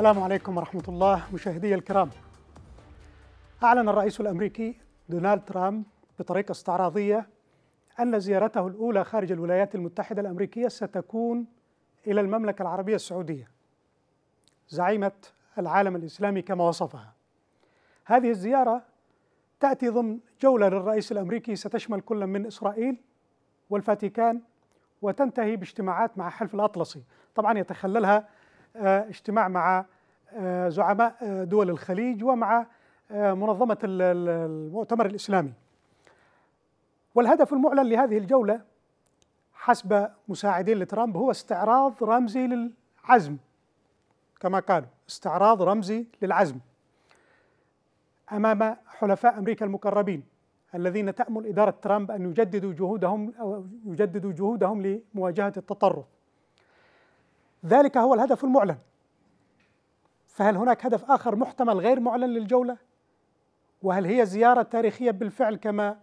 السلام عليكم ورحمة الله مشاهدي الكرام أعلن الرئيس الأمريكي دونالد ترامب بطريقة استعراضية أن زيارته الأولى خارج الولايات المتحدة الأمريكية ستكون إلى المملكة العربية السعودية زعيمة العالم الإسلامي كما وصفها هذه الزيارة تأتي ضمن جولة للرئيس الأمريكي ستشمل كل من إسرائيل والفاتيكان وتنتهي باجتماعات مع حلف الأطلسي طبعا يتخللها آه، اجتماع مع آه، زعماء آه، دول الخليج ومع منظمة المؤتمر الإسلامي والهدف المعلن لهذه الجولة حسب مساعدين لترامب هو استعراض رمزي للعزم كما قالوا استعراض رمزي للعزم امام حلفاء امريكا المقربين الذين تامل اداره ترامب ان يجددوا جهودهم او يجددوا جهودهم لمواجهه التطرف ذلك هو الهدف المعلن فهل هناك هدف آخر محتمل غير معلن للجولة؟ وهل هي زيارة تاريخية بالفعل كما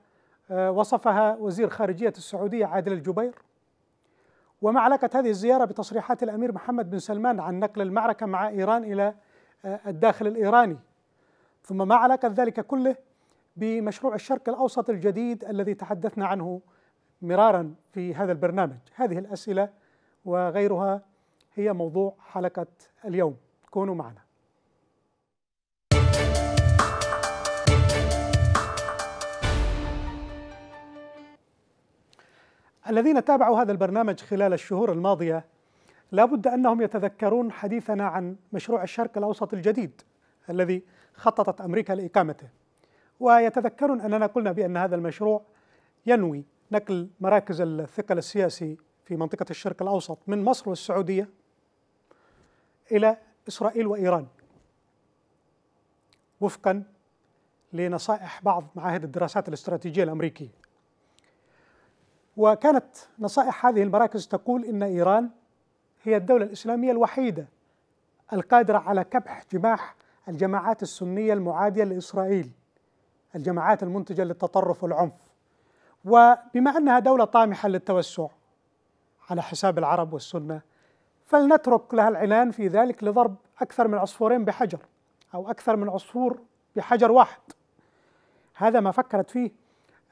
آه، وصفها وزير خارجية السعودية عادل الجبير؟ وما علاقة هذه الزيارة بتصريحات الأمير محمد بن سلمان عن نقل المعركة مع إيران إلى آه، الداخل الإيراني؟ ثم ما علاقة ذلك كله بمشروع الشرق الأوسط الجديد الذي تحدثنا عنه مرارا في هذا البرنامج؟ هذه الأسئلة وغيرها هي موضوع حلقة اليوم كونوا معنا الذين تابعوا هذا البرنامج خلال الشهور الماضية لابد أنهم يتذكرون حديثنا عن مشروع الشرق الأوسط الجديد الذي خططت أمريكا لإقامته ويتذكرون أننا قلنا بأن هذا المشروع ينوي نقل مراكز الثقل السياسي في منطقة الشرق الأوسط من مصر والسعودية إلى إسرائيل وإيران وفقا لنصائح بعض معاهد الدراسات الاستراتيجية الأمريكية وكانت نصائح هذه المراكز تقول إن إيران هي الدولة الإسلامية الوحيدة القادرة على كبح جماح الجماعات السنية المعادية لإسرائيل الجماعات المنتجة للتطرف والعنف وبما أنها دولة طامحة للتوسع على حساب العرب والسنة فلنترك لها العنان في ذلك لضرب أكثر من عصفورين بحجر أو أكثر من عصفور بحجر واحد هذا ما فكرت فيه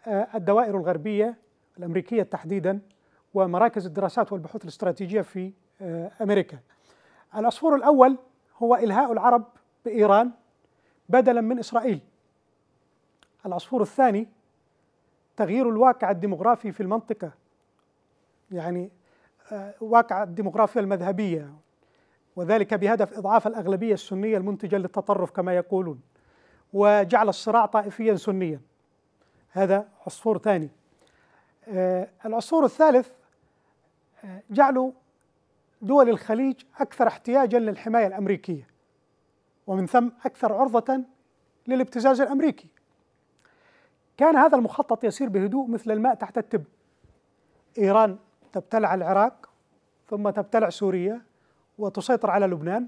آه، الدوائر الغربية الأمريكية تحديدا ومراكز الدراسات والبحوث الاستراتيجية في آه، أمريكا العصفور الأول هو إلهاء العرب بإيران بدلا من إسرائيل العصفور الثاني تغيير الواقع الديمغرافي في المنطقة يعني واقع الديموغرافيا المذهبية وذلك بهدف إضعاف الأغلبية السنية المنتجة للتطرف كما يقولون وجعل الصراع طائفيا سنيا هذا عصفور ثاني آه، العصفور الثالث آه، جعلوا دول الخليج أكثر احتياجا للحماية الأمريكية ومن ثم أكثر عرضة للابتزاز الأمريكي كان هذا المخطط يسير بهدوء مثل الماء تحت التب إيران تبتلع العراق ثم تبتلع سوريا وتسيطر على لبنان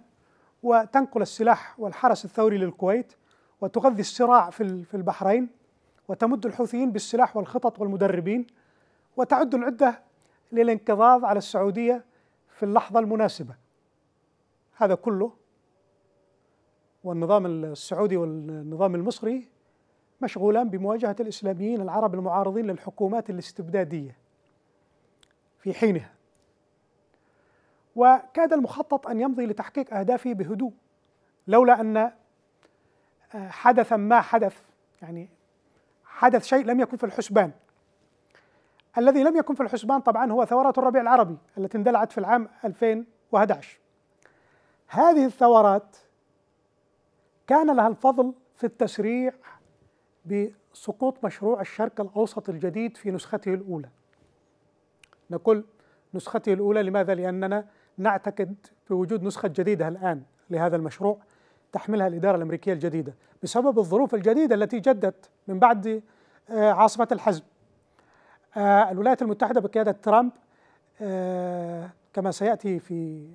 وتنقل السلاح والحرس الثوري للكويت وتغذي الصراع في البحرين وتمد الحوثيين بالسلاح والخطط والمدربين وتعد العدة للانقضاض على السعودية في اللحظة المناسبة هذا كله والنظام السعودي والنظام المصري مشغولان بمواجهة الإسلاميين العرب المعارضين للحكومات الاستبدادية في حينها وكاد المخطط أن يمضي لتحقيق أهدافه بهدوء لولا أن آه، حدثا ما حدث يعني حدث شيء لم يكن في الحسبان الذي لم يكن في الحسبان طبعا هو ثورات الربيع العربي التي اندلعت في العام 2011 هذه الثورات كان لها الفضل في التسريع بسقوط مشروع الشرق الاوسط الجديد في نسخته الاولى نقول نسخته الأولى لماذا؟ لأننا نعتقد بوجود نسخة جديدة الآن لهذا المشروع تحملها الإدارة الأمريكية الجديدة بسبب الظروف الجديدة التي جدت من بعد آه، عاصمة الحزم آه، الولايات المتحدة بقيادة ترامب آه، كما سيأتي في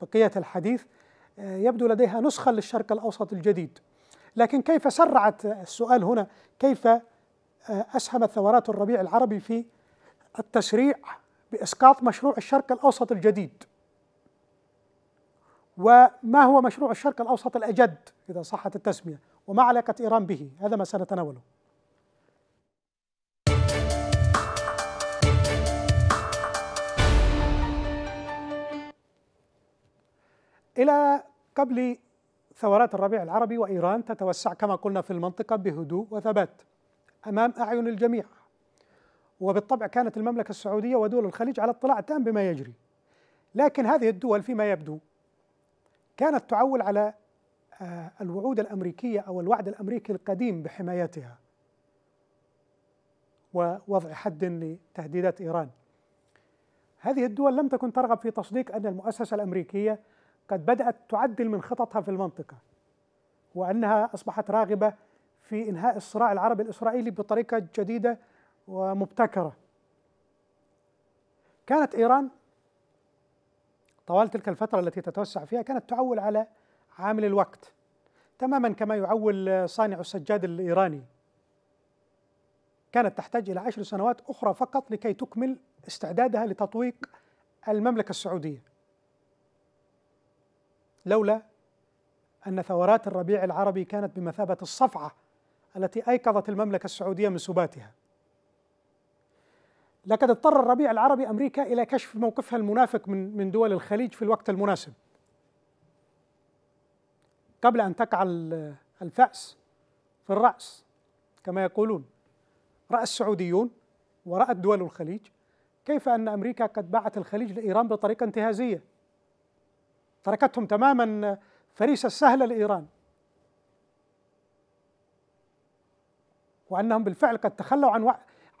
بقية الحديث يبدو لديها نسخة للشرق الأوسط الجديد لكن كيف سرعت السؤال هنا كيف أسهمت ثورات الربيع العربي في التسريع بإسقاط مشروع الشرق الأوسط الجديد وما هو مشروع الشرق الأوسط الأجد إذا صحت التسمية وما علاقة إيران به هذا ما سنتناوله إلى قبل ثورات الربيع العربي وإيران تتوسع كما قلنا في المنطقة بهدوء وثبات أمام أعين الجميع وبالطبع كانت المملكة السعودية ودول الخليج على اطلاع تام بما يجري لكن هذه الدول فيما يبدو كانت تعول على آه، الوعود الأمريكية أو الوعد الأمريكي القديم بحمايتها ووضع حد لتهديدات إيران هذه الدول لم تكن ترغب في تصديق أن المؤسسة الأمريكية قد بدأت تعدل من خططها في المنطقة وأنها أصبحت راغبة في إنهاء الصراع العربي الإسرائيلي بطريقة جديدة ومبتكرة كانت إيران طوال تلك الفترة التي تتوسع فيها كانت تعول على عامل الوقت تماما كما يعول صانع السجاد الإيراني كانت تحتاج إلى عشر سنوات أخرى فقط لكي تكمل استعدادها لتطويق المملكة السعودية لولا أن ثورات الربيع العربي كانت بمثابة الصفعة التي أيقظت المملكة السعودية من سباتها لقد اضطر الربيع العربي امريكا الى كشف موقفها المنافق من من دول الخليج في الوقت المناسب. قبل ان تقع الفأس في الرأس كما يقولون. رأى السعوديون ورأت دول الخليج كيف ان امريكا قد باعت الخليج لايران بطريقه انتهازيه. تركتهم تماما فريسه سهله لايران. وانهم بالفعل قد تخلوا عن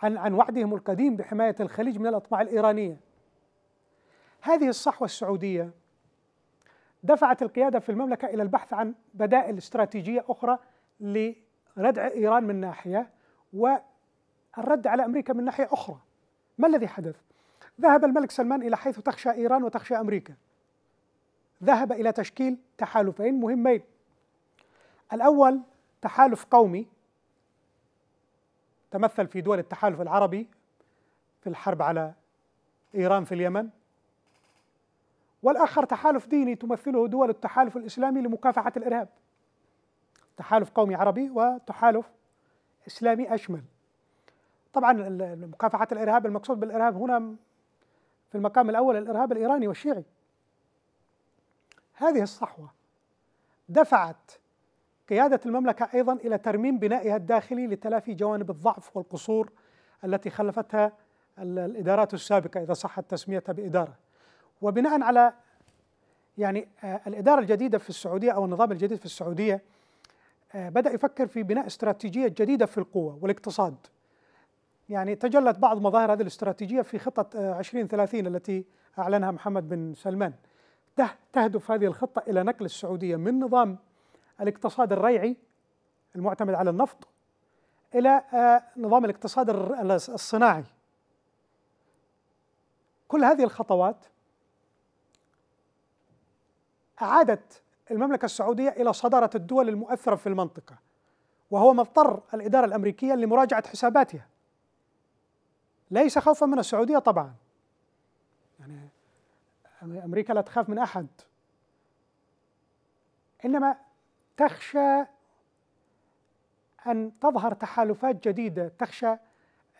عن عن وعدهم القديم بحماية الخليج من الأطماع الإيرانية. هذه الصحوة السعودية دفعت القيادة في المملكة إلى البحث عن بدائل استراتيجية أخرى لردع إيران من ناحية والرد على أمريكا من ناحية أخرى. ما الذي حدث؟ ذهب الملك سلمان إلى حيث تخشى إيران وتخشى أمريكا. ذهب إلى تشكيل تحالفين مهمين. الأول تحالف قومي تمثل في دول التحالف العربي في الحرب على ايران في اليمن والاخر تحالف ديني تمثله دول التحالف الاسلامي لمكافحه الارهاب تحالف قومي عربي وتحالف اسلامي اشمل طبعا مكافحه الارهاب المقصود بالارهاب هنا في المقام الاول الارهاب الايراني والشيعي هذه الصحوه دفعت قيادة المملكة أيضا إلى ترميم بنائها الداخلي لتلافي جوانب الضعف والقصور التي خلفتها الإدارات السابقة إذا صحت تسميتها بإدارة وبناء على يعني آه، الإدارة الجديدة في السعودية أو النظام الجديد في السعودية آه، بدأ يفكر في بناء استراتيجية جديدة في القوة والاقتصاد يعني تجلت بعض مظاهر هذه الاستراتيجية في خطة 2030 آه، التي أعلنها محمد بن سلمان تهدف هذه الخطة إلى نقل السعودية من نظام الاقتصاد الريعي المعتمد على النفط الى آه، نظام الاقتصاد الصناعي كل هذه الخطوات اعادت المملكه السعوديه الى صداره الدول المؤثره في المنطقه وهو مضطر الاداره الامريكيه لمراجعه حساباتها ليس خوفا من السعوديه طبعا يعني امريكا لا تخاف من احد انما تخشى أن تظهر تحالفات جديدة تخشى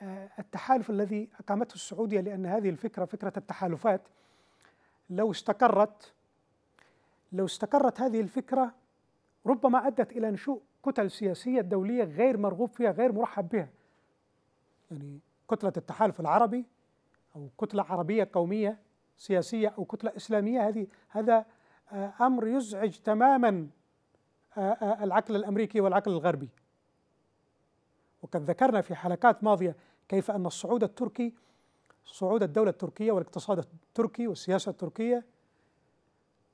آه، التحالف الذي أقامته السعودية لأن هذه الفكرة فكرة التحالفات لو استقرت لو استقرت هذه الفكرة ربما أدت إلى نشوء كتل سياسية دولية غير مرغوب فيها غير مرحب بها يعني كتلة التحالف العربي أو كتلة عربية قومية سياسية أو كتلة إسلامية هذه هذا آه، أمر يزعج تماما آه، آه، العقل الامريكي والعقل الغربي وقد ذكرنا في حلقات ماضيه كيف ان الصعود التركي صعود الدوله التركيه والاقتصاد التركي والسياسه التركيه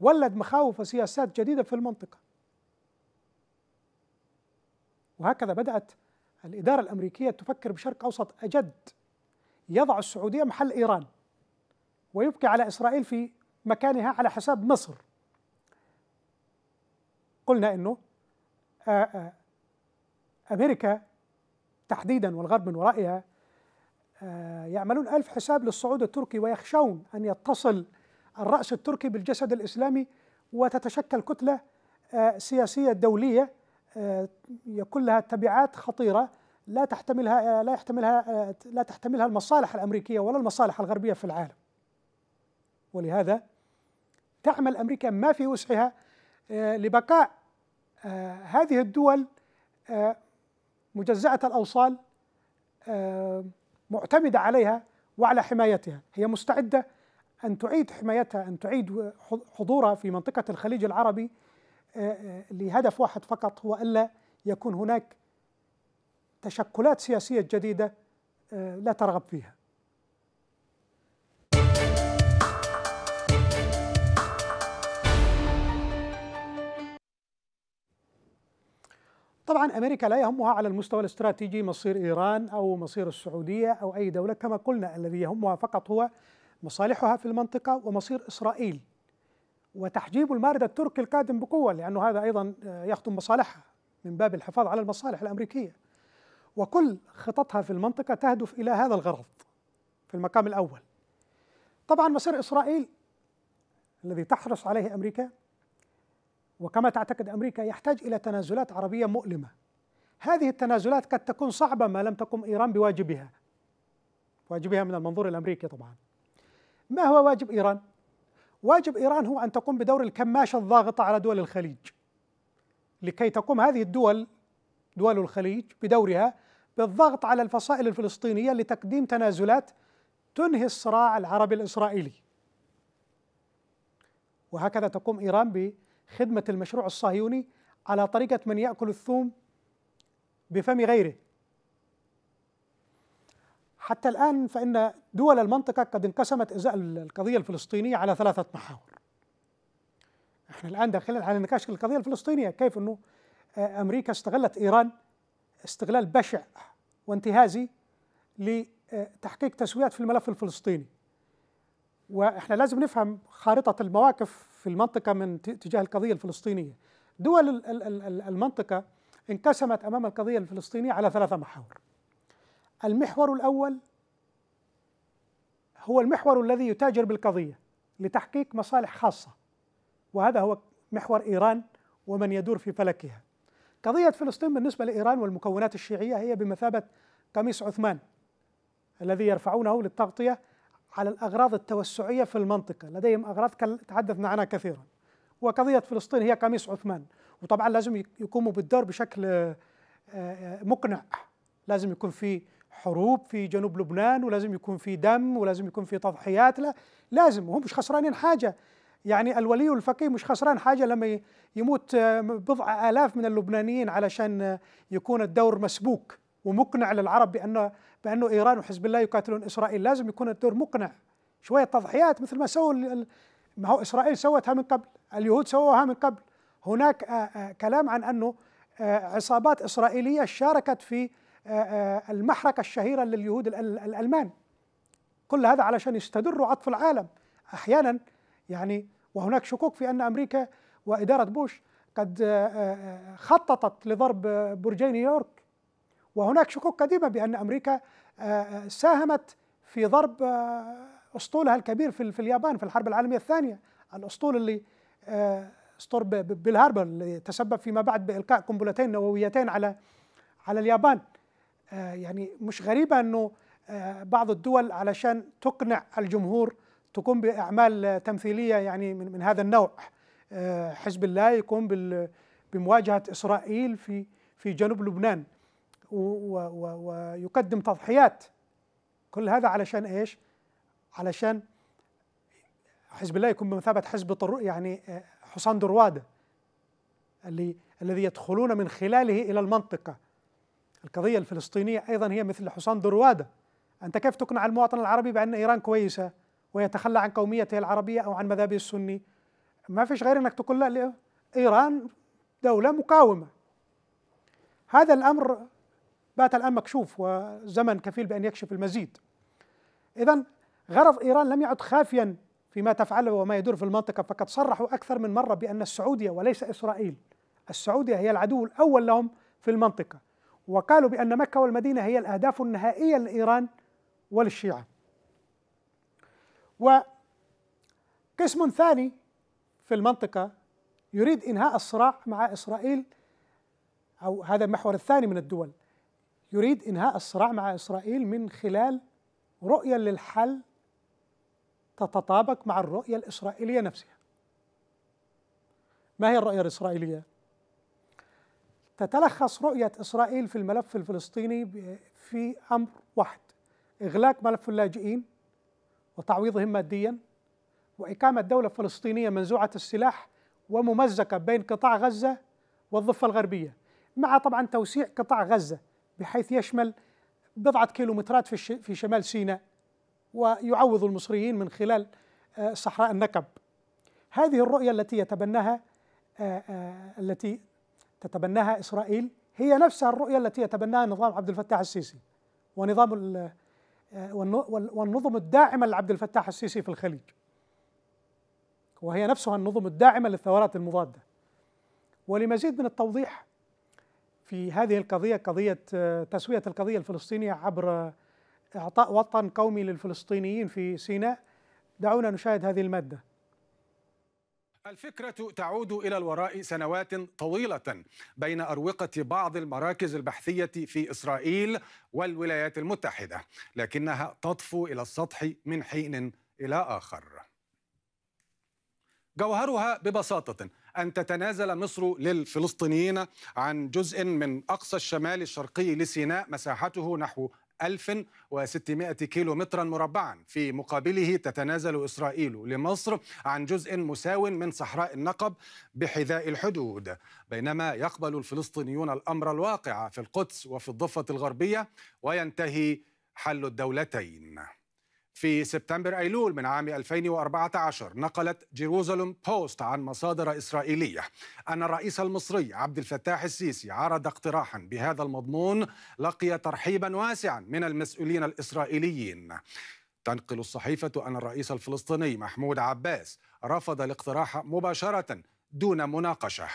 ولد مخاوف وسياسات جديده في المنطقه وهكذا بدات الاداره الامريكيه تفكر بشرق اوسط اجد يضع السعوديه محل ايران ويبقي على اسرائيل في مكانها على حساب مصر قلنا انه آه، آه، امريكا تحديدا والغرب من ورائها آه، يعملون ألف حساب للصعود التركي ويخشون أن يتصل الرأس التركي بالجسد الإسلامي وتتشكل كتلة سياسية دولية يكون لها تبعات خطيرة لا تحتملها لا يحتملها لا تحتملها المصالح الأمريكية ولا المصالح الغربية في العالم ولهذا تعمل أمريكا ما في وسعها لبقاء آه، هذه الدول آه، مجزأة الأوصال آه، معتمدة عليها وعلى حمايتها هي مستعدة أن تعيد حمايتها أن تعيد حضورها في منطقة الخليج العربي لهدف واحد فقط هو ألا يكون هناك تشكلات سياسية جديدة لا ترغب فيها طبعا امريكا لا يهمها على المستوى الاستراتيجي مصير ايران او مصير السعوديه او اي دوله كما قلنا الذي يهمها فقط هو مصالحها في المنطقه ومصير اسرائيل وتحجيب المارد التركي القادم بقوه لانه هذا ايضا يخدم مصالحها من باب الحفاظ على المصالح الامريكيه وكل خططها في المنطقه تهدف الى هذا الغرض في المقام الاول طبعا مصير اسرائيل الذي تحرص عليه امريكا وكما تعتقد امريكا يحتاج الى تنازلات عربيه مؤلمه. هذه التنازلات قد تكون صعبه ما لم تقم ايران بواجبها. واجبها من المنظور الامريكي طبعا. ما هو واجب ايران؟ واجب ايران هو ان تقوم بدور الكماشه الضاغطه على دول الخليج. لكي تقوم هذه الدول دول الخليج بدورها بالضغط على الفصائل الفلسطينيه لتقديم تنازلات تنهي الصراع العربي الاسرائيلي. وهكذا تقوم ايران خدمة المشروع الصهيوني على طريقة من يأكل الثوم بفم غيره حتى الآن فإن دول المنطقة قد انقسمت إزاء القضية الفلسطينية على ثلاثة محاور احنا الآن داخلين على نقاش القضية الفلسطينية كيف أنه آه، أمريكا استغلت إيران استغلال بشع وانتهازي لتحقيق آه، تسويات في الملف الفلسطيني واحنا لازم نفهم خارطة المواقف في المنطقة من تجاه القضية الفلسطينية دول المنطقة انقسمت أمام القضية الفلسطينية على ثلاثة محاور المحور الأول هو المحور الذي يتاجر بالقضية لتحقيق مصالح خاصة وهذا هو محور إيران ومن يدور في فلكها قضية فلسطين بالنسبة لإيران والمكونات الشيعية هي بمثابة قميص عثمان الذي يرفعونه للتغطية على الأغراض التوسعية في المنطقة لديهم أغراض تحدثنا عنها كثيرا وقضية فلسطين هي قميص عثمان وطبعا لازم يقوموا بالدور بشكل آه، آه، مقنع لازم يكون في حروب في جنوب لبنان ولازم يكون في دم ولازم يكون في تضحيات لا لازم وهم مش خسرانين حاجة يعني الولي والفقيه مش خسران حاجة لما يموت آه، بضع آلاف من اللبنانيين علشان يكون الدور مسبوك ومقنع للعرب بأن بأنه إيران وحزب الله يقاتلون إسرائيل لازم يكون الدور مقنع شوية تضحيات مثل ما سووا ما هو إسرائيل سوتها من قبل اليهود سووها من قبل هناك آه، آه، كلام عن أنه آه، عصابات إسرائيلية شاركت في المحرقة الشهيرة لليهود الألمان كل هذا علشان يستدروا عطف العالم أحيانا يعني وهناك شكوك في أن أمريكا وإدارة بوش قد خططت لضرب برجي نيويورك وهناك شكوك قديمة بأن أمريكا آه، آه، ساهمت في ضرب آه، أسطولها الكبير في اليابان في الحرب العالمية الثانية الأسطول اللي أسطول بيل هاربر اللي تسبب فيما بعد بإلقاء قنبلتين نوويتين على على اليابان يعني مش غريبة أنه بعض الدول علشان تقنع الجمهور تقوم بأعمال تمثيلية يعني من, من هذا النوع حزب الله يقوم بمواجهة إسرائيل في في جنوب لبنان ويقدم تضحيات كل هذا علشان ايش؟ علشان حزب الله يكون بمثابه حزب يعني حصان درواده اللي الذي يدخلون من خلاله الى المنطقه القضيه الفلسطينيه ايضا هي مثل حصان درواده انت كيف تقنع المواطن العربي بان ايران كويسه ويتخلى عن قوميته العربيه او عن مذهبه السني ما فيش غير انك تقول لا ايران دوله مقاومه هذا الامر بات الآن مكشوف وزمن كفيل بأن يكشف المزيد إذا غرض إيران لم يعد خافيا فيما تفعله وما يدور في المنطقة فقد صرحوا أكثر من مرة بأن السعودية وليس إسرائيل السعودية هي العدو الأول لهم في المنطقة وقالوا بأن مكة والمدينة هي الأهداف النهائية لإيران وللشيعة وقسم ثاني في المنطقة يريد إنهاء الصراع مع إسرائيل أو هذا المحور الثاني من الدول يريد انهاء الصراع مع اسرائيل من خلال رؤيه للحل تتطابق مع الرؤيه الاسرائيليه نفسها. ما هي الرؤيه الاسرائيليه؟ تتلخص رؤيه اسرائيل في الملف الفلسطيني في امر واحد اغلاق ملف اللاجئين وتعويضهم ماديا واقامه دوله فلسطينيه منزوعه السلاح وممزقه بين قطاع غزه والضفه الغربيه مع طبعا توسيع قطاع غزه بحيث يشمل بضعة كيلومترات في, في شمال سيناء ويعوض المصريين من خلال آه، صحراء النكب هذه الرؤية التي يتبناها آه، آه، التي تتبناها إسرائيل هي نفسها الرؤية التي يتبناها نظام عبد الفتاح السيسي ونظام والنظم الداعمة لعبد الفتاح السيسي في الخليج وهي نفسها النظم الداعمة للثورات المضادة ولمزيد من التوضيح في هذه القضية قضية آه، تسوية القضية الفلسطينية عبر آه، إعطاء وطن قومي للفلسطينيين في سيناء دعونا نشاهد هذه المادة الفكرة تعود إلى الوراء سنوات طويلة بين أروقة بعض المراكز البحثية في إسرائيل والولايات المتحدة لكنها تطفو إلى السطح من حين إلى آخر جوهرها ببساطة أن تتنازل مصر للفلسطينيين عن جزء من أقصى الشمال الشرقي لسيناء مساحته نحو 1600 كيلو مترا مربعا في مقابله تتنازل إسرائيل لمصر عن جزء مساو من صحراء النقب بحذاء الحدود بينما يقبل الفلسطينيون الأمر الواقع في القدس وفي الضفة الغربية وينتهي حل الدولتين في سبتمبر أيلول من عام 2014 نقلت جيروزالم بوست عن مصادر إسرائيلية أن الرئيس المصري عبد الفتاح السيسي عرض اقتراحا بهذا المضمون لقي ترحيبا واسعا من المسؤولين الإسرائيليين تنقل الصحيفة أن الرئيس الفلسطيني محمود عباس رفض الاقتراح مباشرة دون مناقشه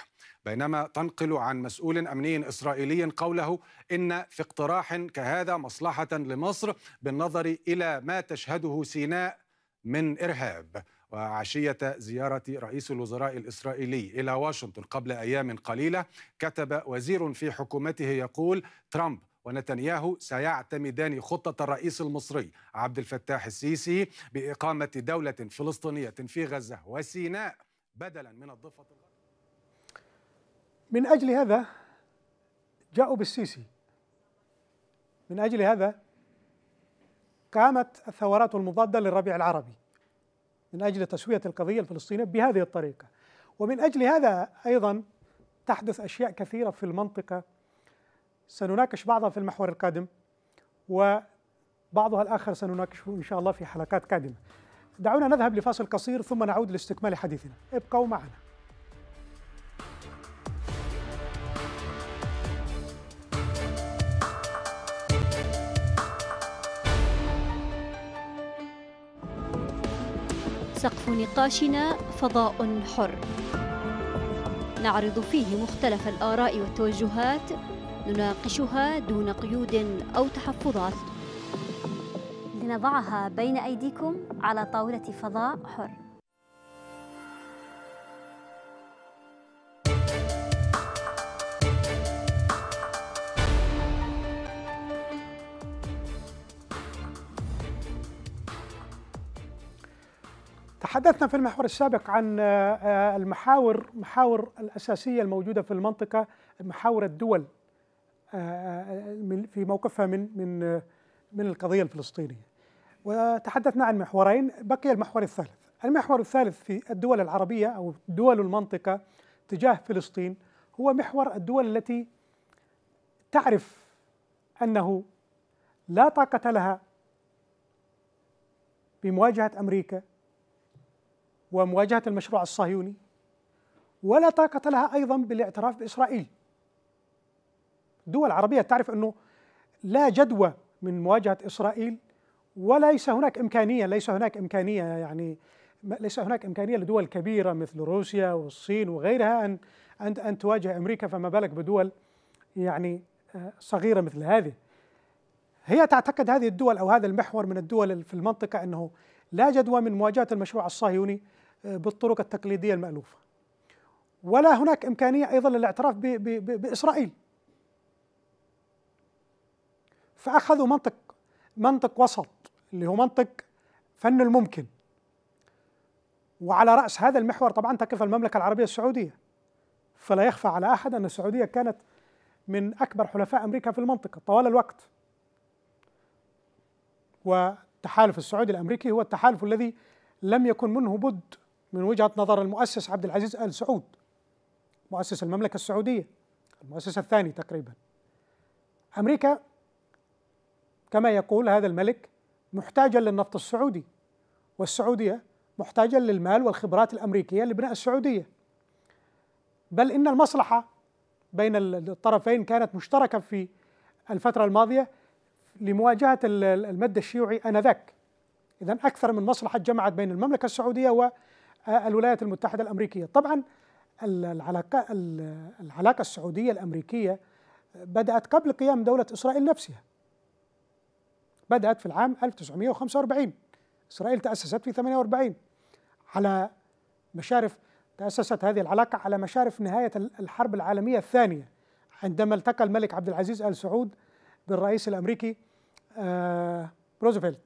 بينما تنقل عن مسؤول أمني إسرائيلي قوله إن في اقتراح كهذا مصلحة لمصر بالنظر إلى ما تشهده سيناء من إرهاب وعشية زيارة رئيس الوزراء الإسرائيلي إلى واشنطن قبل أيام قليلة كتب وزير في حكومته يقول ترامب ونتنياهو سيعتمدان خطة الرئيس المصري عبد الفتاح السيسي بإقامة دولة فلسطينية في غزة وسيناء بدلا من الضفة الغربية من أجل هذا جاءوا بالسيسي من أجل هذا قامت الثورات المضادة للربيع العربي من أجل تسوية القضية الفلسطينية بهذه الطريقة ومن أجل هذا أيضا تحدث أشياء كثيرة في المنطقة سنناقش بعضها في المحور القادم وبعضها الآخر سنناقشه إن شاء الله في حلقات قادمة دعونا نذهب لفاصل قصير ثم نعود لاستكمال حديثنا ابقوا معنا سقف نقاشنا فضاء حر نعرض فيه مختلف الآراء والتوجهات نناقشها دون قيود أو تحفظات لنضعها بين أيديكم على طاولة فضاء حر تحدثنا في المحور السابق عن آه، آه، المحاور محاور الأساسية الموجودة في المنطقة محاور الدول آه، في موقفها من من من القضية الفلسطينية وتحدثنا عن محورين بقي المحور الثالث المحور الثالث في الدول العربية أو دول المنطقة تجاه فلسطين هو محور الدول التي تعرف أنه لا طاقة لها بمواجهة أمريكا ومواجهة المشروع الصهيوني ولا طاقة لها أيضا بالاعتراف بإسرائيل دول عربية تعرف أنه لا جدوى من مواجهة إسرائيل وليس هناك إمكانية ليس هناك إمكانية يعني ليس هناك إمكانية لدول كبيرة مثل روسيا والصين وغيرها أن أن أن تواجه أمريكا فما بالك بدول يعني آه، صغيرة مثل هذه هي تعتقد هذه الدول أو هذا المحور من الدول في المنطقة أنه لا جدوى من مواجهة المشروع الصهيوني آه، بالطرق التقليديه المالوفه ولا هناك امكانيه ايضا للاعتراف بـ بـ باسرائيل فاخذوا منطق منطق وسط اللي هو منطق فن الممكن وعلى راس هذا المحور طبعا تقف المملكه العربيه السعوديه فلا يخفى على احد ان السعوديه كانت من اكبر حلفاء امريكا في المنطقه طوال الوقت والتحالف السعودي الامريكي هو التحالف الذي لم يكن منه بد من وجهه نظر المؤسس عبد العزيز ال سعود مؤسس المملكه السعوديه المؤسس الثاني تقريبا امريكا كما يقول هذا الملك محتاجه للنفط السعودي والسعوديه محتاجه للمال والخبرات الامريكيه لبناء السعوديه بل ان المصلحه بين الطرفين كانت مشتركه في الفتره الماضيه لمواجهه المد الشيوعي انذاك اذا اكثر من مصلحه جمعت بين المملكه السعوديه و الولايات المتحدة الأمريكية طبعا العلاقة, العلاقة السعودية الأمريكية بدأت قبل قيام دولة إسرائيل نفسها بدأت في العام 1945 إسرائيل تأسست في 48 على مشارف تأسست هذه العلاقة على مشارف نهاية الحرب العالمية الثانية عندما التقى الملك عبد العزيز آل سعود بالرئيس الأمريكي آه، روزفلت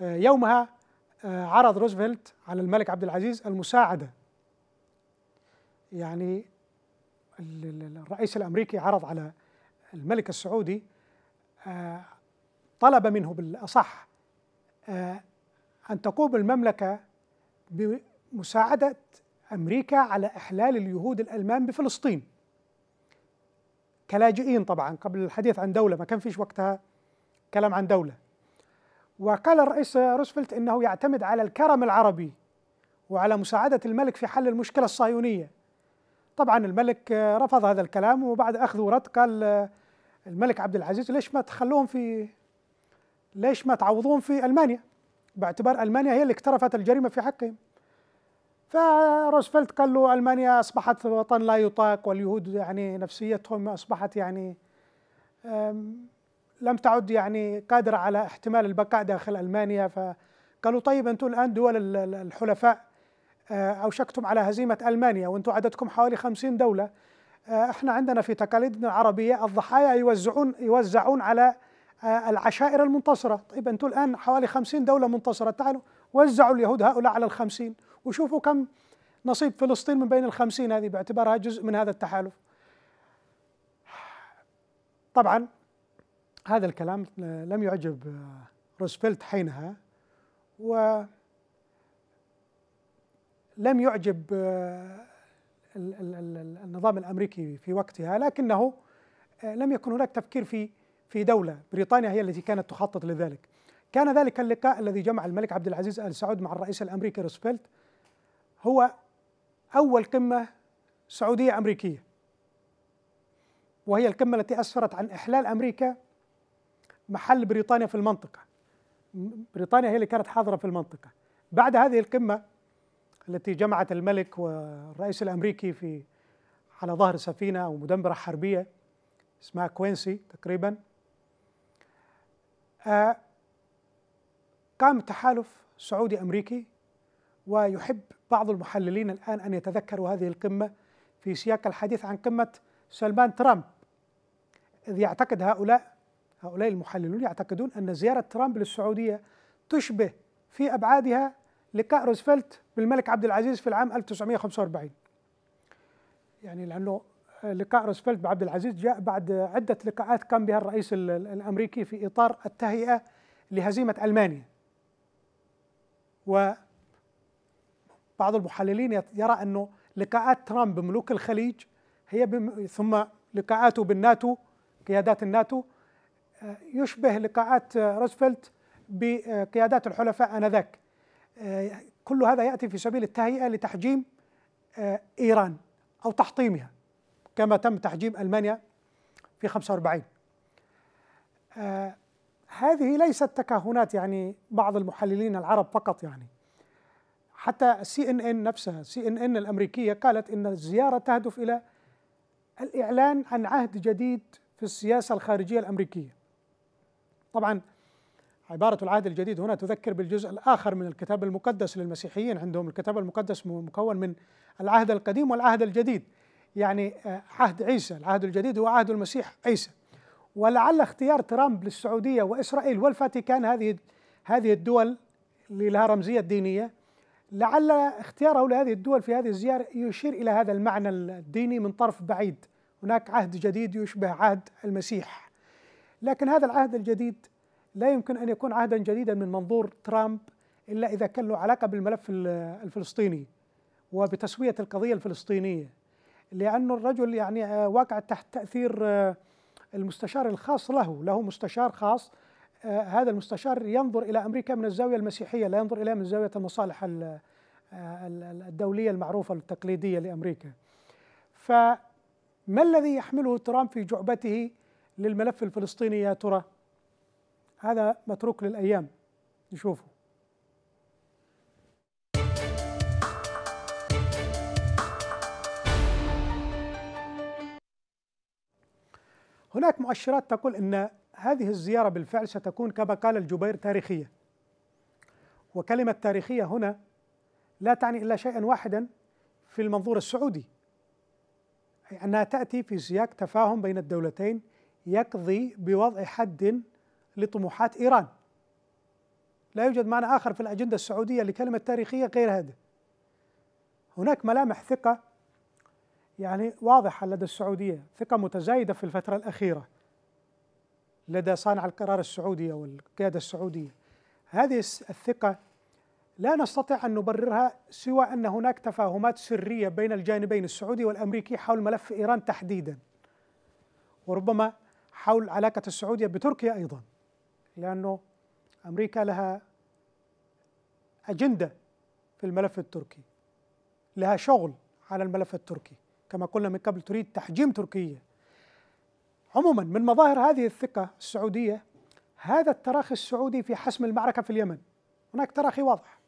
آه، يومها آه، عرض روزفلت على الملك عبد العزيز المساعدة يعني الرئيس الأمريكي عرض على الملك السعودي آه، طلب منه بالأصح آه، أن تقوم المملكة بمساعدة أمريكا على إحلال اليهود الألمان بفلسطين كلاجئين طبعا قبل الحديث عن دولة ما كان فيش وقتها كلام عن دولة وقال الرئيس روزفلت انه يعتمد على الكرم العربي وعلى مساعده الملك في حل المشكله الصهيونيه. طبعا الملك رفض هذا الكلام وبعد اخذ ورد قال الملك عبد العزيز ليش ما تخلوهم في ليش ما تعوضوهم في المانيا؟ باعتبار المانيا هي اللي اقترفت الجريمه في حقهم. فروزفلت قال له المانيا اصبحت وطن لا يطاق واليهود يعني نفسيتهم اصبحت يعني لم تعد يعني قادرة على احتمال البقاء داخل ألمانيا فقالوا طيب أنتم الآن دول الحلفاء آه، أوشكتم على هزيمة ألمانيا وأنتم عددكم حوالي خمسين دولة آه، احنا عندنا في تقاليدنا العربية الضحايا يوزعون يوزعون على آه، العشائر المنتصرة طيب أنتم الآن حوالي خمسين دولة منتصرة تعالوا وزعوا اليهود هؤلاء على الخمسين وشوفوا كم نصيب فلسطين من بين الخمسين هذه باعتبارها جزء من هذا التحالف طبعا هذا الكلام لم يعجب روزفلت حينها و لم يعجب النظام الامريكي في وقتها لكنه لم يكن هناك تفكير في في دوله، بريطانيا هي التي كانت تخطط لذلك. كان ذلك اللقاء الذي جمع الملك عبد العزيز ال سعود مع الرئيس الامريكي روزفلت هو اول قمه سعوديه امريكيه. وهي القمه التي اسفرت عن احلال امريكا محل بريطانيا في المنطقة بريطانيا هي اللي كانت حاضرة في المنطقة بعد هذه القمة التي جمعت الملك والرئيس الأمريكي في على ظهر سفينة أو مدمرة حربية اسمها كوينسي تقريبا آه قام تحالف سعودي أمريكي ويحب بعض المحللين الآن أن يتذكروا هذه القمة في سياق الحديث عن قمة سلمان ترامب إذ يعتقد هؤلاء هؤلاء المحللون يعتقدون أن زيارة ترامب للسعودية تشبه في أبعادها لقاء روزفلت بالملك عبد العزيز في العام 1945 يعني لأنه لقاء روزفلت بعبد العزيز جاء بعد عدة لقاءات قام بها الرئيس الأمريكي في إطار التهيئة لهزيمة ألمانيا و بعض المحللين يرى أنه لقاءات ترامب بملوك الخليج هي بم... ثم لقاءاته بالناتو قيادات الناتو يشبه لقاءات روزفلت بقيادات الحلفاء آنذاك كل هذا يأتي في سبيل التهيئة لتحجيم آه، إيران أو تحطيمها كما تم تحجيم ألمانيا في 45 آه، هذه ليست تكهنات يعني بعض المحللين العرب فقط يعني حتى سي ان ان نفسها سي ان ان الامريكيه قالت ان الزياره تهدف الى الاعلان عن عهد جديد في السياسه الخارجيه الامريكيه طبعا عبارة العهد الجديد هنا تذكر بالجزء الآخر من الكتاب المقدس للمسيحيين عندهم الكتاب المقدس مكون من العهد القديم والعهد الجديد يعني آه، عهد عيسى العهد الجديد هو عهد المسيح عيسى ولعل اختيار ترامب للسعودية وإسرائيل والفاتيكان هذه هذه الدول اللي لها رمزية دينية لعل اختياره لهذه الدول في هذه الزيارة يشير إلى هذا المعنى الديني من طرف بعيد هناك عهد جديد يشبه عهد المسيح لكن هذا العهد الجديد لا يمكن ان يكون عهدا جديدا من منظور ترامب الا اذا كان له علاقه بالملف الفلسطيني وبتسويه القضيه الفلسطينيه لانه الرجل يعني آه، واقع تحت تاثير آه، المستشار الخاص له له مستشار خاص آه، هذا المستشار ينظر الى امريكا من الزاويه المسيحيه لا ينظر اليها من زاويه المصالح الدوليه المعروفه التقليديه لامريكا فما الذي يحمله ترامب في جعبته للملف الفلسطيني يا ترى هذا متروك للأيام نشوفه هناك مؤشرات تقول أن هذه الزيارة بالفعل ستكون كما قال الجبير تاريخية وكلمة تاريخية هنا لا تعني إلا شيئا واحدا في المنظور السعودي أي أنها تأتي في سياق تفاهم بين الدولتين يقضي بوضع حد لطموحات إيران لا يوجد معنى آخر في الأجندة السعودية لكلمة تاريخية غير هذا هناك ملامح ثقة يعني واضحة لدى السعودية ثقة متزايدة في الفترة الأخيرة لدى صانع القرار السعودي والقيادة السعودية هذه الثقة لا نستطيع أن نبررها سوى أن هناك تفاهمات سرية بين الجانبين السعودي والأمريكي حول ملف إيران تحديدا وربما حول علاقة السعودية بتركيا أيضا لأنه أمريكا لها أجندة في الملف التركي لها شغل على الملف التركي كما قلنا من قبل تريد تحجيم تركيا عموما من مظاهر هذه الثقة السعودية هذا التراخي السعودي في حسم المعركة في اليمن هناك تراخي واضح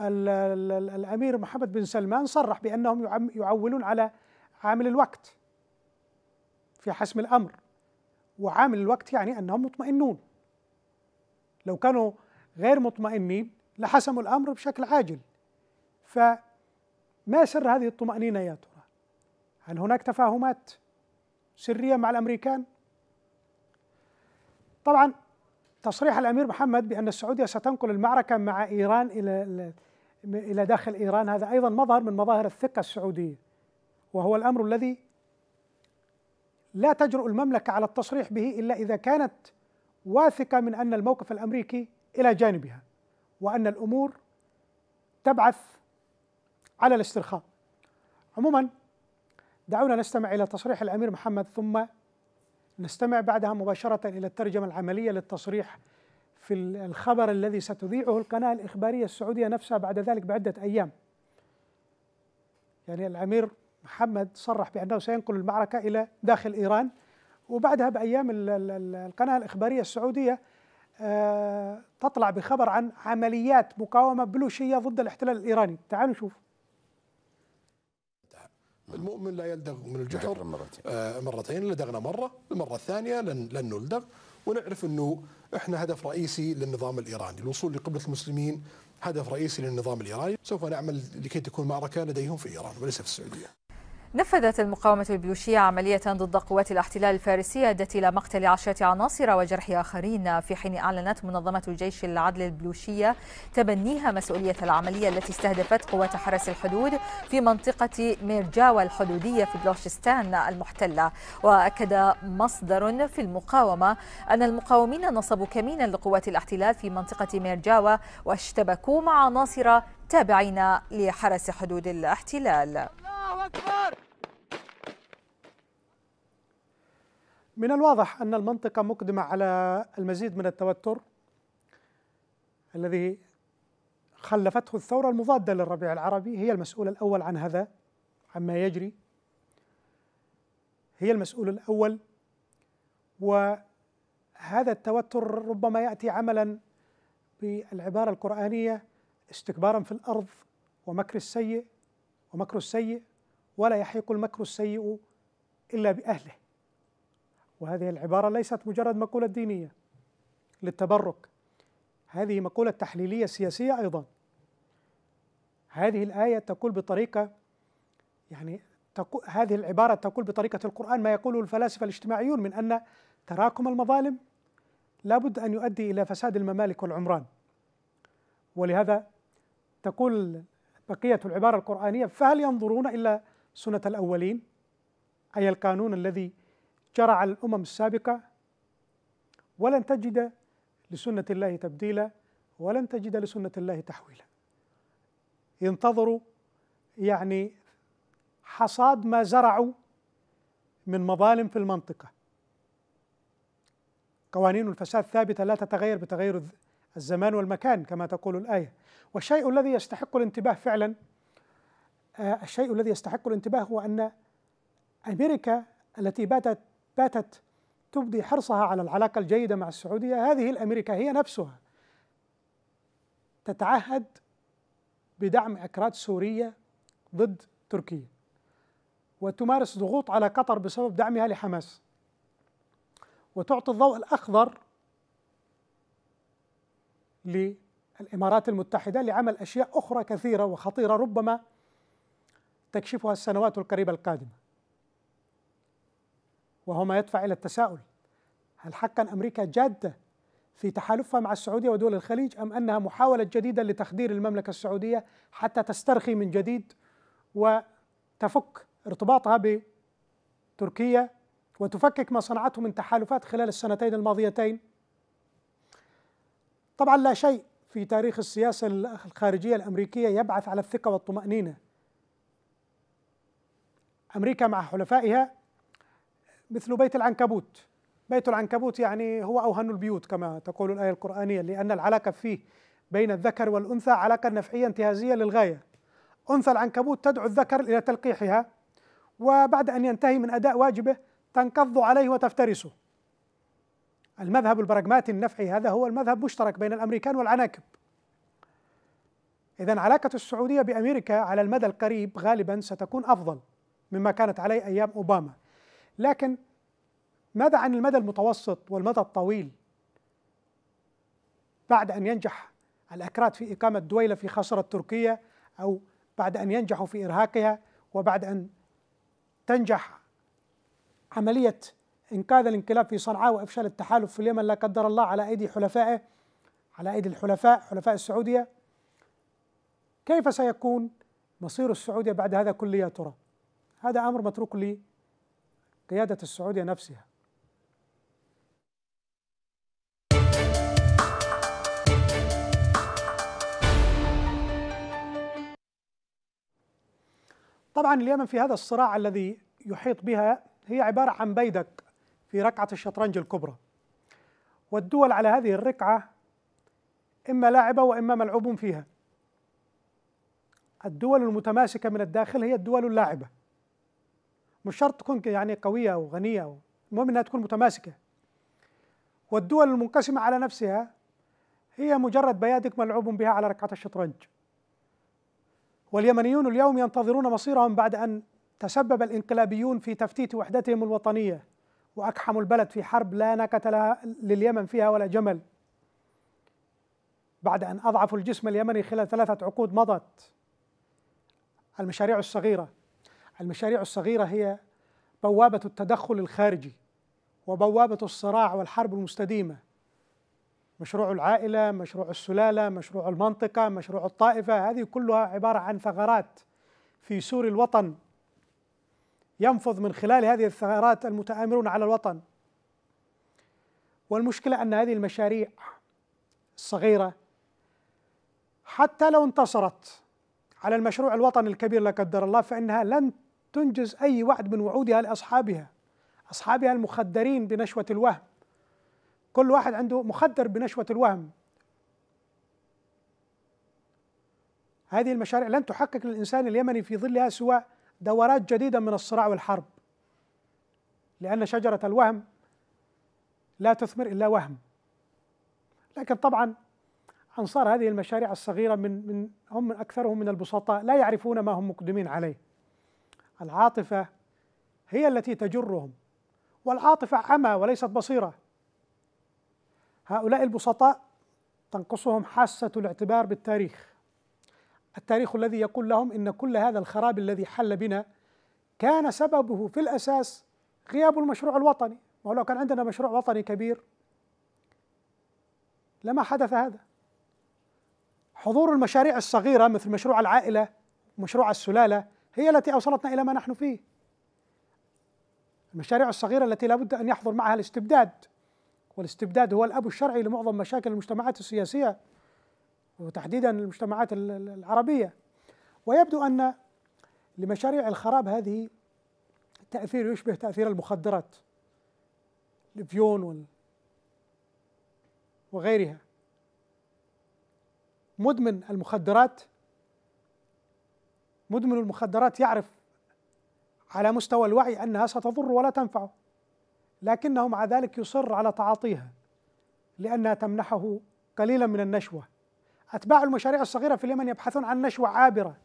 الأمير محمد بن سلمان صرح بأنهم يعولون على عامل الوقت في حسم الأمر وعامل الوقت يعني أنهم مطمئنون لو كانوا غير مطمئنين لحسموا الأمر بشكل عاجل فما سر هذه الطمأنينة يا ترى؟ هل هناك تفاهمات سرية مع الأمريكان؟ طبعا تصريح الأمير محمد بأن السعودية ستنقل المعركة مع إيران إلى إلى داخل إيران هذا أيضا مظهر من مظاهر الثقة السعودية وهو الأمر الذي لا تجرؤ المملكه على التصريح به الا اذا كانت واثقه من ان الموقف الامريكي الى جانبها وان الامور تبعث على الاسترخاء. عموما دعونا نستمع الى تصريح الامير محمد ثم نستمع بعدها مباشره الى الترجمه العمليه للتصريح في الخبر الذي ستذيعه القناه الاخباريه السعوديه نفسها بعد ذلك بعده ايام. يعني الامير محمد صرح بأنه سينقل المعركة إلى داخل إيران وبعدها بأيام القناة الإخبارية السعودية آه، تطلع بخبر عن عمليات مقاومة بلوشية ضد الاحتلال الإيراني تعالوا نشوف المؤمن لا يلدغ من الجحر مرتين آه مرتين لدغنا مره، المره الثانيه لن لن نلدغ ونعرف انه احنا هدف رئيسي للنظام الايراني، الوصول لقبله المسلمين هدف رئيسي للنظام الايراني، سوف نعمل لكي تكون معركه لديهم في ايران وليس في السعوديه. نفذت المقاومة البلوشية عملية ضد قوات الاحتلال الفارسية أدت إلى مقتل عشرة عناصر وجرح آخرين في حين أعلنت منظمة جيش العدل البلوشية تبنيها مسؤولية العملية التي استهدفت قوات حرس الحدود في منطقة ميرجاوة الحدودية في بلوشستان المحتلة وأكد مصدر في المقاومة أن المقاومين نصبوا كمينا لقوات الاحتلال في منطقة ميرجاوة واشتبكوا مع عناصر تابعين لحرس حدود الاحتلال الله أكبر من الواضح أن المنطقة مقدمة على المزيد من التوتر الذي خلفته الثورة المضادة للربيع العربي هي المسؤول الأول عن هذا عما يجري هي المسؤول الأول وهذا التوتر ربما يأتي عملا بالعبارة القرآنية استكبارا في الأرض ومكر السيء ومكر السيء ولا يحيق المكر السيء إلا بأهله وهذه العبارة ليست مجرد مقولة دينية للتبرك هذه مقولة تحليلية سياسية أيضا هذه الآية تقول بطريقة يعني تقول هذه العبارة تقول بطريقة القرآن ما يقوله الفلاسفة الاجتماعيون من أن تراكم المظالم لابد أن يؤدي إلى فساد الممالك والعمران ولهذا تقول بقية العبارة القرآنية فهل ينظرون إلا سنة الأولين أي القانون الذي جرع الأمم السابقة ولن تجد لسنة الله تبديلا ولن تجد لسنة الله تحويلا ينتظروا يعني حصاد ما زرعوا من مظالم في المنطقة قوانين الفساد ثابتة لا تتغير بتغير الزمان والمكان كما تقول الآية والشيء الذي يستحق الانتباه فعلا آه، الشيء الذي يستحق الانتباه هو أن أمريكا التي باتت باتت تبدي حرصها على العلاقة الجيدة مع السعودية هذه الأمريكا هي نفسها تتعهد بدعم أكراد سورية ضد تركيا وتمارس ضغوط على قطر بسبب دعمها لحماس وتعطي الضوء الأخضر للإمارات المتحدة لعمل أشياء أخرى كثيرة وخطيرة ربما تكشفها السنوات القريبة القادمة وهو ما يدفع إلى التساؤل هل حقا أمريكا جادة في تحالفها مع السعودية ودول الخليج أم أنها محاولة جديدة لتخدير المملكة السعودية حتى تسترخي من جديد وتفك ارتباطها بتركيا وتفكك ما صنعته من تحالفات خلال السنتين الماضيتين طبعا لا شيء في تاريخ السياسة الخارجية الأمريكية يبعث على الثقة والطمأنينة أمريكا مع حلفائها مثل بيت العنكبوت بيت العنكبوت يعني هو أوهن البيوت كما تقول الآية القرآنية لأن العلاقة فيه بين الذكر والأنثى علاقة نفعية انتهازية للغاية أنثى العنكبوت تدعو الذكر إلى تلقيحها وبعد أن ينتهي من أداء واجبه تنقض عليه وتفترسه المذهب البراغماتي النفعي هذا هو المذهب مشترك بين الأمريكان والعناكب إذا علاقة السعودية بأمريكا على المدى القريب غالبا ستكون أفضل مما كانت عليه ايام اوباما لكن ماذا عن المدى المتوسط والمدى الطويل بعد ان ينجح الاكراد في اقامه دويله في خاصره تركيا او بعد ان ينجحوا في ارهاقها وبعد ان تنجح عمليه انقاذ الانقلاب في صنعاء وافشال التحالف في اليمن لا قدر الله على ايدي حلفائه على ايدي الحلفاء حلفاء السعوديه كيف سيكون مصير السعوديه بعد هذا كله يا ترى؟ هذا أمر متروك لقيادة السعودية نفسها طبعا اليمن في هذا الصراع الذي يحيط بها هي عبارة عن بيدق في ركعة الشطرنج الكبرى والدول على هذه الركعة إما لاعبة وإما ملعوب فيها الدول المتماسكة من الداخل هي الدول اللاعبة مش شرط تكون يعني قوية أو غنية أو المهم أنها تكون متماسكة والدول المنقسمة على نفسها هي مجرد بيادق ملعوب بها على ركعة الشطرنج واليمنيون اليوم ينتظرون مصيرهم بعد أن تسبب الانقلابيون في تفتيت وحدتهم الوطنية وأقحموا البلد في حرب لا نكت لها لليمن فيها ولا جمل بعد أن أضعفوا الجسم اليمني خلال ثلاثة عقود مضت المشاريع الصغيرة المشاريع الصغيرة هي بوابة التدخل الخارجي وبوابة الصراع والحرب المستديمة مشروع العائلة، مشروع السلالة، مشروع المنطقة، مشروع الطائفة، هذه كلها عبارة عن ثغرات في سور الوطن ينفض من خلال هذه الثغرات المتآمرون على الوطن. والمشكلة أن هذه المشاريع الصغيرة حتى لو انتصرت على المشروع الوطني الكبير لا قدر الله فإنها لن تنجز أي وعد من وعودها لأصحابها أصحابها المخدرين بنشوة الوهم كل واحد عنده مخدر بنشوة الوهم هذه المشاريع لن تحقق للإنسان اليمني في ظلها سوى دورات جديدة من الصراع والحرب لأن شجرة الوهم لا تثمر إلا وهم لكن طبعا أنصار هذه المشاريع الصغيرة من, من هم من أكثرهم من البسطاء لا يعرفون ما هم مقدمين عليه العاطفة هي التي تجرهم والعاطفة عمى وليست بصيرة هؤلاء البسطاء تنقصهم حاسة الاعتبار بالتاريخ التاريخ الذي يقول لهم إن كل هذا الخراب الذي حل بنا كان سببه في الأساس غياب المشروع الوطني ولو كان عندنا مشروع وطني كبير لما حدث هذا حضور المشاريع الصغيرة مثل مشروع العائلة مشروع السلالة هي التي أوصلتنا إلى ما نحن فيه المشاريع الصغيرة التي لا بد أن يحضر معها الاستبداد والاستبداد هو الأب الشرعي لمعظم مشاكل المجتمعات السياسية وتحديدا المجتمعات العربية ويبدو أن لمشاريع الخراب هذه تأثير يشبه تأثير المخدرات الفيون وغيرها مدمن المخدرات مدمن المخدرات يعرف على مستوى الوعي انها ستضر ولا تنفعه لكنه مع ذلك يصر على تعاطيها لانها تمنحه قليلا من النشوه اتباع المشاريع الصغيره في اليمن يبحثون عن نشوه عابره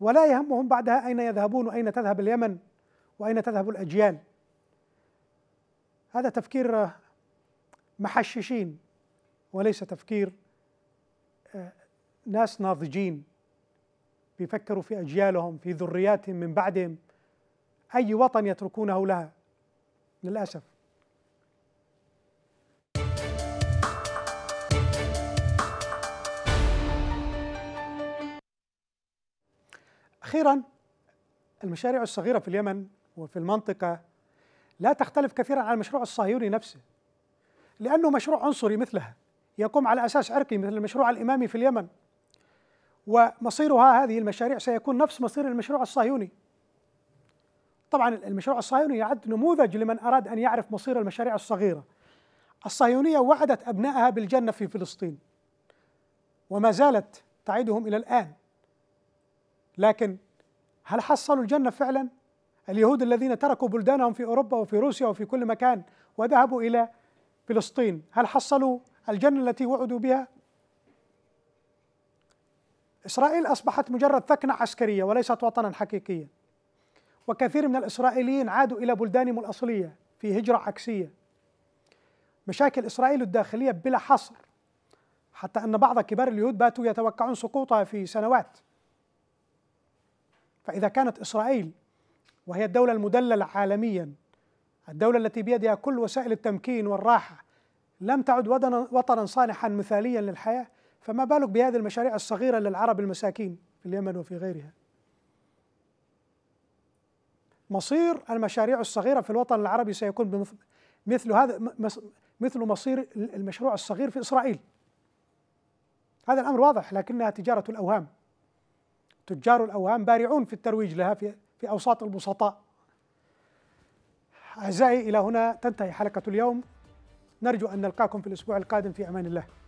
ولا يهمهم بعدها اين يذهبون واين تذهب اليمن واين تذهب الاجيال هذا تفكير محششين وليس تفكير آه، ناس ناضجين بيفكروا في أجيالهم في ذرياتهم من بعدهم أي وطن يتركونه لها للأسف أخيرا المشاريع الصغيرة في اليمن وفي المنطقة لا تختلف كثيرا عن المشروع الصهيوني نفسه لأنه مشروع عنصري مثلها يقوم على أساس عرقي مثل المشروع الإمامي في اليمن ومصيرها هذه المشاريع سيكون نفس مصير المشروع الصهيوني طبعا المشروع الصهيوني يعد نموذج لمن أراد أن يعرف مصير المشاريع الصغيرة الصهيونية وعدت أبنائها بالجنة في فلسطين وما زالت تعدهم إلى الآن لكن هل حصلوا الجنة فعلا؟ اليهود الذين تركوا بلدانهم في أوروبا وفي روسيا وفي كل مكان وذهبوا إلى فلسطين هل حصلوا الجنة التي وعدوا بها؟ إسرائيل أصبحت مجرد ثكنة عسكرية وليست وطنا حقيقيا وكثير من الإسرائيليين عادوا إلى بلدانهم الأصلية في هجرة عكسية مشاكل إسرائيل الداخلية بلا حصر حتى أن بعض كبار اليهود باتوا يتوقعون سقوطها في سنوات فإذا كانت إسرائيل وهي الدولة المدللة عالميا الدولة التي بيدها كل وسائل التمكين والراحة لم تعد وطنا صالحا مثاليا للحياة فما بالك بهذه المشاريع الصغيرة للعرب المساكين في اليمن وفي غيرها مصير المشاريع الصغيرة في الوطن العربي سيكون مثل هذا مثل مصير المشروع الصغير في إسرائيل هذا الأمر واضح لكنها تجارة الأوهام تجار الأوهام بارعون في الترويج لها في, في أوساط البسطاء أعزائي إلى هنا تنتهي حلقة اليوم نرجو أن نلقاكم في الأسبوع القادم في أمان الله